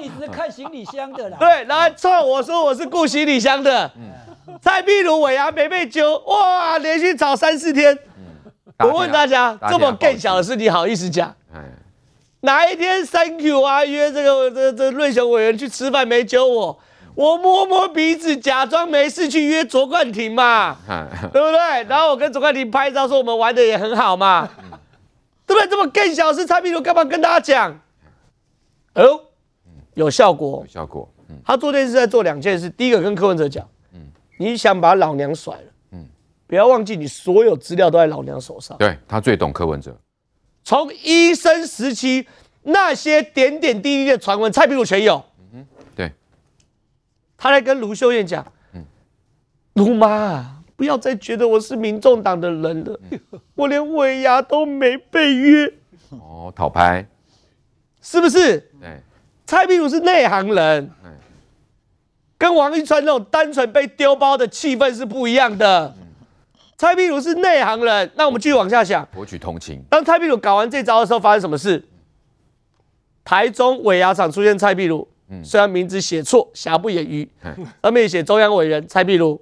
你只是看行李箱的啦。对，然后错我说我是雇行李箱的，蔡壁如尾啊没被揪哇，连续找三四天。我问大家这么更小的事，你好意思讲？哪一天 Thank you 啊约这个这这瑞雄委员去吃饭没揪我，我摸摸鼻子假装没事去约卓冠廷嘛，对不对？然后我跟卓冠廷拍一张说我们玩的也很好嘛，对不对？这么更小事蔡壁如干嘛跟大家讲？呦，有效果，有效果。他做这件事在做两件事：，第一个跟柯文哲讲，你想把老娘甩了，不要忘记你所有资料都在老娘手上。对他最懂柯文哲，从医生时期那些点点滴滴的传闻，蔡品如全有。嗯哼，对。他来跟卢秀燕讲，卢妈，不要再觉得我是民众党的人了，我连尾牙都没被约。哦，讨拍，是不是？对。蔡壁如是内行人，跟王一川那种单纯被丢包的气氛是不一样的。蔡壁如是内行人，那我们继续往下想。博取同情。当蔡壁如搞完这招的时候，发生什么事？台中尾牙厂出现蔡壁如，虽然名字写错，瑕不掩瑜。上面写中央委员蔡壁如。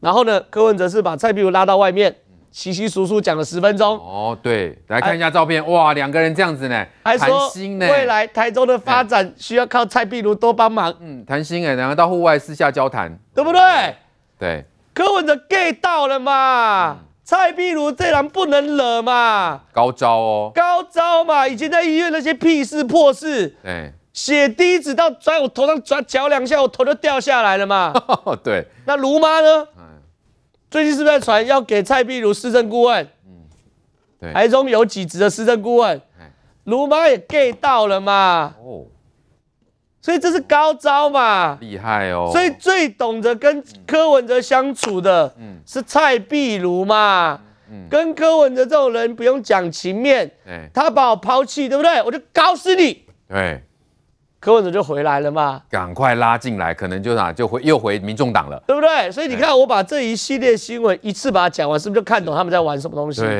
然后呢，柯文哲是把蔡壁如拉到外面。稀稀疏疏讲了十分钟。哦，对，来看一下照片，哇，两个人这样子呢，还说呢。未来台中的发展需要靠蔡碧如多帮忙。嗯，谈心哎，然后到户外私下交谈，对不对？对，柯稳的 get 到了嘛？蔡壁如这人不能惹嘛？高招哦，高招嘛，以前在医院那些屁事破事，哎，血滴子到在我头上抓脚两下，我头就掉下来了嘛。对，那卢妈呢？最近是不是传要给蔡壁如市政顾问？嗯，对，台中有几职的市政顾问，卢妈也 gay 到了嘛？哦，所以这是高招嘛？厉害哦！所以最懂得跟柯文哲相处的，嗯，是蔡壁如嘛？嗯，跟柯文哲这种人不用讲情面，他把我抛弃，对不对？我就搞死你！对。柯文哲就回来了嘛？赶快拉进来，可能就哪就回又回民众党了，对不对？所以你看，我把这一系列新闻一次把它讲完，是不是就看懂他们在玩什么东西？对，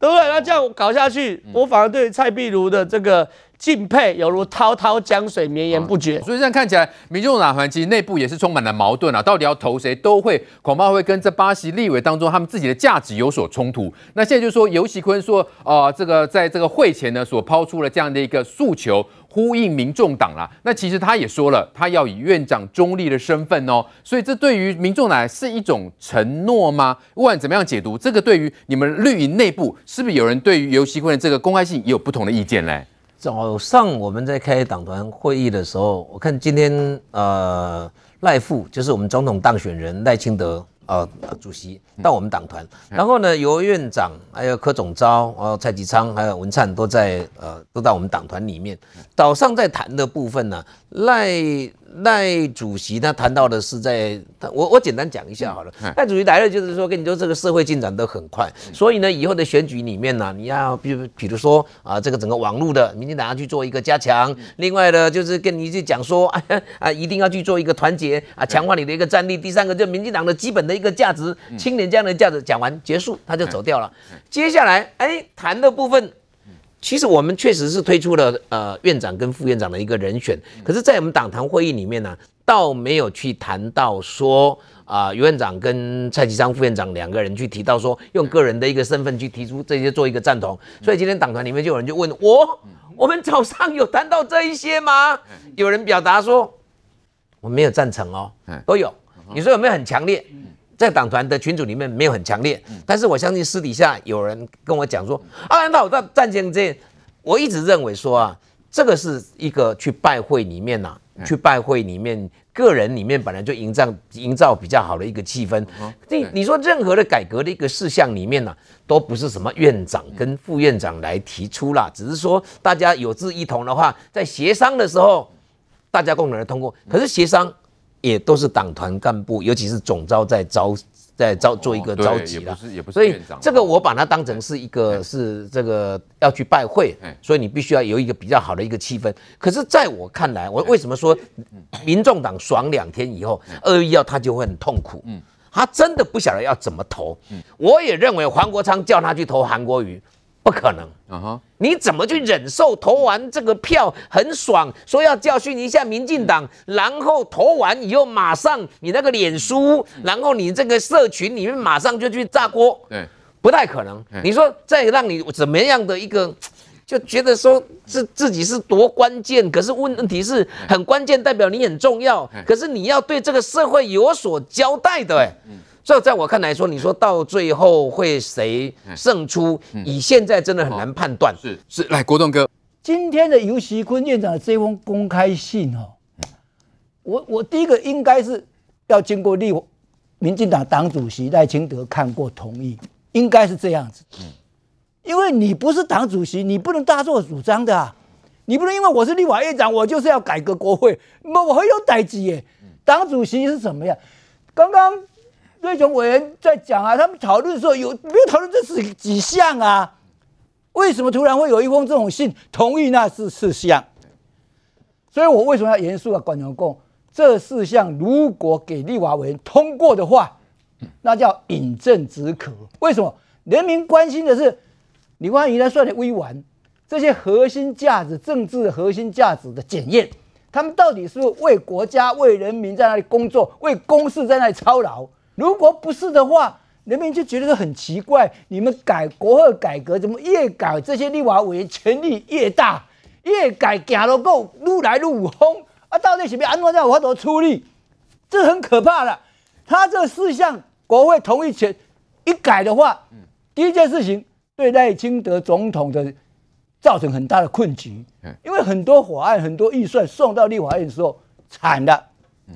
对不对？那这样搞下去，我反而对蔡壁如的这个敬佩犹如滔滔江水绵延不绝。所以这样看起来，民众党其实内部也是充满了矛盾啊！到底要投谁，都会恐怕会跟这巴西立委当中他们自己的价值有所冲突。那现在就说尤喜坤说啊，这个在这个会前呢所抛出了这样的一个诉求。呼应民众党啦，那其实他也说了，他要以院长中立的身份哦，所以这对于民众来是一种承诺吗？管怎么样解读这个？对于你们绿营内部，是不是有人对于游锡堃的这个公开性也有不同的意见呢？早上我们在开党团会议的时候，我看今天呃赖富就是我们总统当选人赖清德。呃，主席到我们党团，然后呢，由院长还有柯总召，然后蔡继昌还有文灿都在呃，都到我们党团里面。早上在谈的部分呢，赖赖主席他谈到的是在，我我简单讲一下好了。赖主席来了就是说跟你说这个社会进展都很快，所以呢以后的选举里面呢，你要比如比如说啊，这个整个网络的民进党要去做一个加强，另外呢就是跟你去讲说 啊啊一定要去做一个团结啊，强化你的一个战力。第三个就民进党的基本的。一个价值青年这样的价值讲完结束，他就走掉了。接下来，哎，谈的部分，其实我们确实是推出了呃院长跟副院长的一个人选，可是，在我们党团会议里面呢，倒没有去谈到说啊，院长跟蔡其昌副院长两个人去提到说用个人的一个身份去提出这些做一个赞同。所以今天党团里面就有人就问我，我们早上有谈到这一些吗？有人表达说我没有赞成哦，都有。你说有没有很强烈？在党团的群组里面没有很强烈，但是我相信私底下有人跟我讲说啊，那我到战前这，我一直认为说啊，这个是一个去拜会里面呐，去拜会里面个人里面本来就营造营造比较好的一个气氛。你你说任何的改革的一个事项里面呢，都不是什么院长跟副院长来提出啦，只是说大家有志一同的话，在协商的时候大家共同来通过。可是协商。也都是党团干部，尤其是总招在招在招做一个召集了，所以这个我把它当成是一个是这个要去拜会，所以你必须要有一个比较好的一个气氛。可是，在我看来，我为什么说民众党爽两天以后，二一幺他就会很痛苦？他真的不晓得要怎么投。我也认为黄国昌叫他去投韩国瑜。不可能，啊哈！你怎么去忍受投完这个票很爽，说要教训一下民进党，然后投完以后马上你那个脸书，然后你这个社群里面马上就去炸锅，对，不太可能。你说再让你怎么样的一个，就觉得说是自己是多关键，可是问题是很关键，代表你很重要，可是你要对这个社会有所交代的。所以，在我看来说，你说到最后会谁胜出？以现在真的很难判断。是是，来国栋哥，今天的尤其坤院长的这封公开信哦，我我第一个应该是要经过立，民进党党主席赖清德看过同意，应该是这样子。嗯，因为你不是党主席，你不能大作主张的啊！你不能因为我是立法院长，我就是要改革国会，我很有代志耶。党主席是什么呀？刚刚。这种委员在讲啊，他们讨论的时候有没有讨论这是几项啊？为什么突然会有一封这种信？同意那是事项，所以我为什么要严肃的管员工？这四项，如果给立委通过的话，那叫饮鸩止渴。为什么人民关心的是你？万一他算的微完，这些核心价值、政治核心价值的检验，他们到底是不为国家、为人民在那里工作，为公事在那里操劳？如果不是的话，人民就觉得很奇怪。你们改国会改革，怎么越改这些立法委员权力越大？越改假得够陆来陆五啊！到底什么安放下我多出力？这很可怕的。他这四项国会同意前一改的话，第一件事情对赖清德总统的造成很大的困局。嗯，因为很多法案、很多预算送到立法院的时候，惨了，嗯，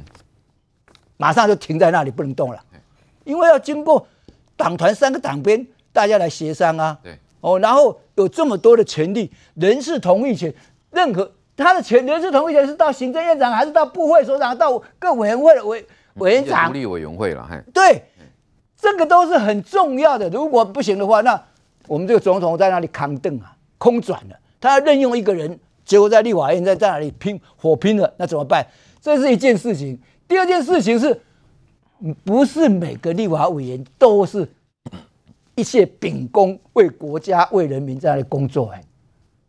马上就停在那里不能动了。因为要经过党团三个党鞭大家来协商啊，对哦，然后有这么多的权利人事同意权，任何他的权人事同意权是到行政院长还是到部会所长，到各委员会委委员长独立委员会了，嗨，对，这个都是很重要的。如果不行的话，那我们这个总统在那里扛凳啊，空转了。他要任用一个人，结果在立法院在在那里拼火拼了，那怎么办？这是一件事情。第二件事情是。不是每个立法委员都是一切秉公为国家、为人民在那里工作。哎，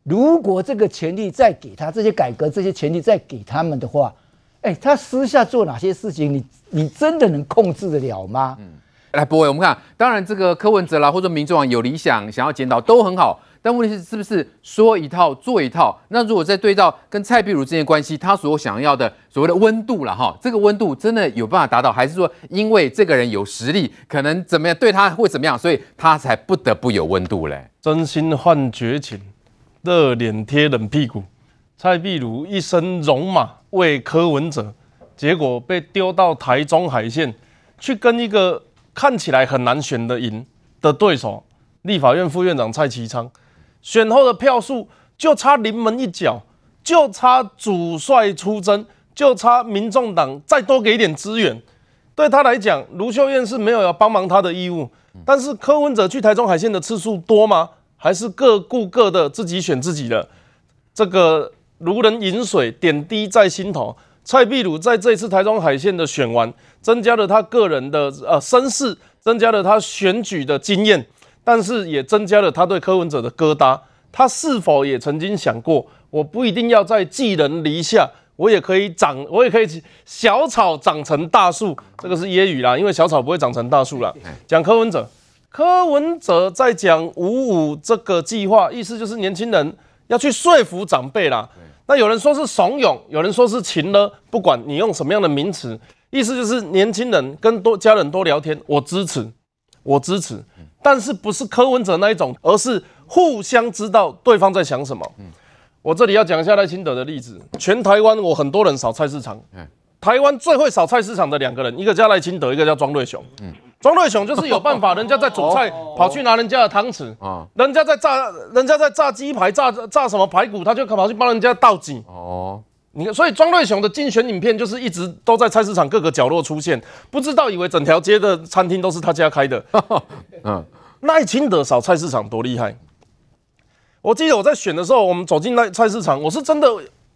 如果这个权利再给他，这些改革、这些权利再给他们的话，哎，他私下做哪些事情，你你真的能控制得了吗？嗯，来，各位，我们看，当然这个柯文哲啦，或者民众网有理想想要检讨，都很好。但问题是，是不是说一套做一套？那如果再对照跟蔡壁如之间关系，他所想要的所谓的温度了哈，这个温度真的有办法达到，还是说因为这个人有实力，可能怎么样对他会怎么样，所以他才不得不有温度嘞？真心换绝情，热脸贴冷屁股。蔡壁如一身戎马为柯文哲，结果被丢到台中海线去跟一个看起来很难选的赢的对手，立法院副院长蔡其昌。选后的票数就差临门一脚，就差主帅出征，就差民众党再多给一点资源。对他来讲，卢秀燕是没有要帮忙他的义务。但是柯文哲去台中海线的次数多吗？还是各顾各的，自己选自己的。这个如人饮水，点滴在心头。蔡壁如在这一次台中海线的选完，增加了他个人的呃声势，增加了他选举的经验。但是也增加了他对柯文哲的疙瘩。他是否也曾经想过，我不一定要在寄人篱下，我也可以长，我也可以小草长成大树。这个是谚语啦，因为小草不会长成大树啦。讲柯文哲，柯文哲在讲五五这个计划，意思就是年轻人要去说服长辈啦。那有人说是怂恿，有人说是情呢，不管你用什么样的名词，意思就是年轻人跟多家人多聊天，我支持。我支持，但是不是柯文哲那一种，而是互相知道对方在想什么。我这里要讲一下赖清德的例子。全台湾我很多人扫菜市场，台湾最会扫菜市场的两个人，一个叫赖清德，一个叫庄瑞雄。嗯，庄瑞雄就是有办法，人家在煮菜，跑去拿人家的汤匙；，人家在炸，人家在炸鸡排，炸炸什么排骨，他就跑去帮人家倒哦。你所以庄瑞雄的竞选影片就是一直都在菜市场各个角落出现，不知道以为整条街的餐厅都是他家开的。嗯，赖清德扫菜市场多厉害！我记得我在选的时候，我们走进那菜市场，我是真的，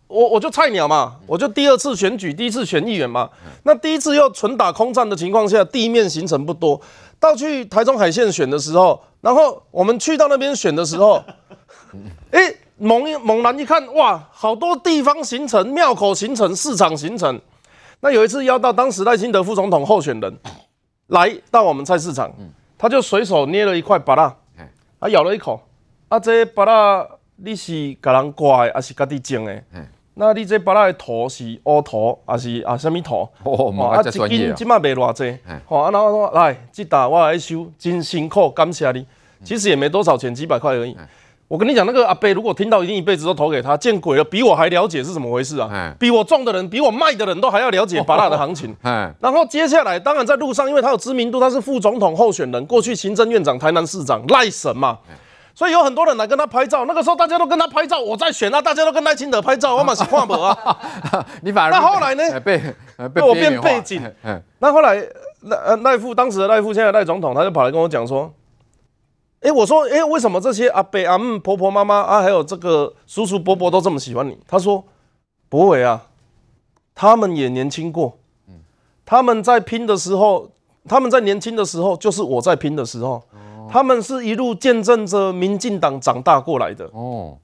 我我就菜鸟嘛，我就第二次选举，第一次选议员嘛。那第一次又纯打空战的情况下，地面行程不多。到去台中海线选的时候，然后我们去到那边选的时候，哎。猛猛然一看，哇，好多地方形成庙口形成市场形成。那有一次要到当时赖清德副总统候选人 来到我们菜市场，他就随手捏了一块巴拉，他咬了一口。啊，这巴拉你是给人刮还是家己种的？那你这巴拉的土是乌土还是啊什么土？哦，啊。一斤起码卖偌济。好，然后来即打我来收，真辛苦，感谢你。其实也没多少钱，几百块而已。我跟你讲，那个阿贝如果听到一定一辈子都投给他，见鬼了，比我还了解是怎么回事啊！比我中的人，比我卖的人都还要了解巴拉 的行情。然后接下来当然在路上，因为他有知名度，他是副总统候选人，过去行政院长、台南市长赖神嘛，所以有很多人来跟他拍照。那个时候大家都跟他拍照，我在选啊，大家都跟赖清德拍照，我满是跨博啊。你反而那后来呢？被被我变背景。那后来赖赖傅，当时的赖副，现在赖总统，他就跑来跟我讲说。哎，我说，哎，为什么这些阿伯、阿姆、婆婆、妈妈啊，还有这个叔叔、伯伯都这么喜欢你？他说：“不伟啊，他们也年轻过，他们在拼的时候，他们在年轻的时候就是我在拼的时候，他们是一路见证着民进党长大过来的。哦，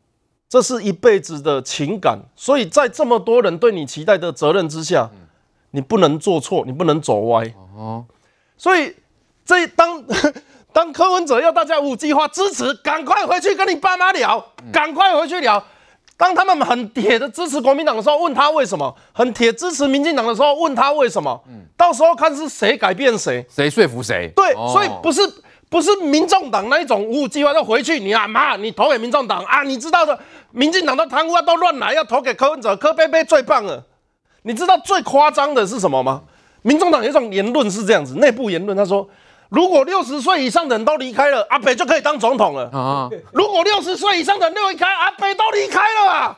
这是一辈子的情感，所以在这么多人对你期待的责任之下，你不能做错，你不能走歪。哦，所以这当……当柯文哲要大家五计划支持，赶快回去跟你爸妈聊，赶快回去聊。当他们很铁的支持国民党的时候，问他为什么；很铁支持民进党的时候，问他为什么。嗯，到时候看是谁改变谁，谁说服谁。对，所以不是不是民众党那一种五计划要回去，你阿妈，你投给民众党啊，你知道的，民进党的贪污都乱来，要投给柯文哲，柯贝贝最棒了。你知道最夸张的是什么吗？民众党有一种言论是这样子，内部言论他说。如果六十岁以上的人都离开了，阿北就可以当总统了啊！如果六十岁以上的都离开，阿北都离开了，啊！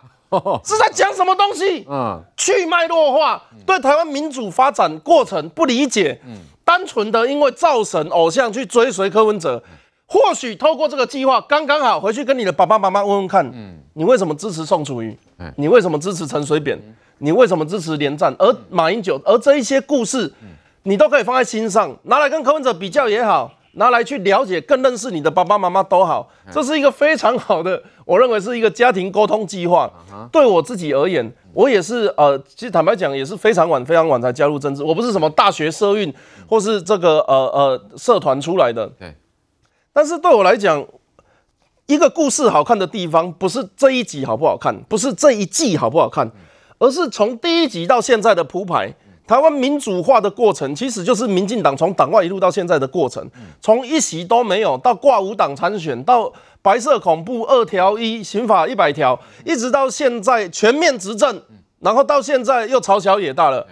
是在讲什么东西？啊，去脉络化，对台湾民主发展过程不理解，单纯的因为造神偶像去追随柯文哲，或许透过这个计划刚刚好回去跟你的爸爸妈妈问问看，嗯，你为什么支持宋楚瑜？你为什么支持陈水扁？你为什么支持连战？而马英九，而这一些故事。你都可以放在心上，拿来跟柯文者比较也好，拿来去了解、更认识你的爸爸妈妈都好，这是一个非常好的，我认为是一个家庭沟通计划。对我自己而言，我也是呃，其实坦白讲也是非常晚、非常晚才加入政治，我不是什么大学社运或是这个呃呃社团出来的。但是对我来讲，一个故事好看的地方，不是这一集好不好看，不是这一季好不好看，而是从第一集到现在的铺排。台湾民主化的过程，其实就是民进党从党外一路到现在的过程，从一席都没有到挂五党参选，到白色恐怖二条一刑法一百条，一直到现在全面执政，然后到现在又朝小野大了，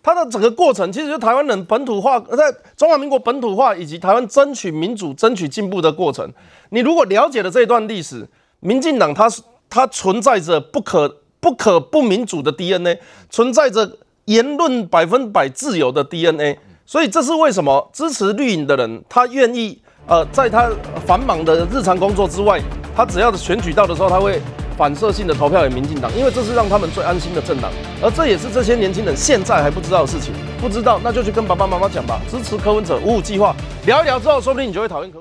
它的整个过程其实就是台湾人本土化，在中华民国本土化以及台湾争取民主、争取进步的过程。你如果了解了这一段历史，民进党它是它存在着不可不可不民主的 DNA，存在着。言论百分百自由的 DNA，所以这是为什么支持绿营的人，他愿意呃，在他繁忙的日常工作之外，他只要选举到的时候，他会反射性的投票给民进党，因为这是让他们最安心的政党。而这也是这些年轻人现在还不知道的事情，不知道那就去跟爸爸妈妈讲吧，支持柯文哲五五计划，聊一聊之后，说不定你就会讨厌科。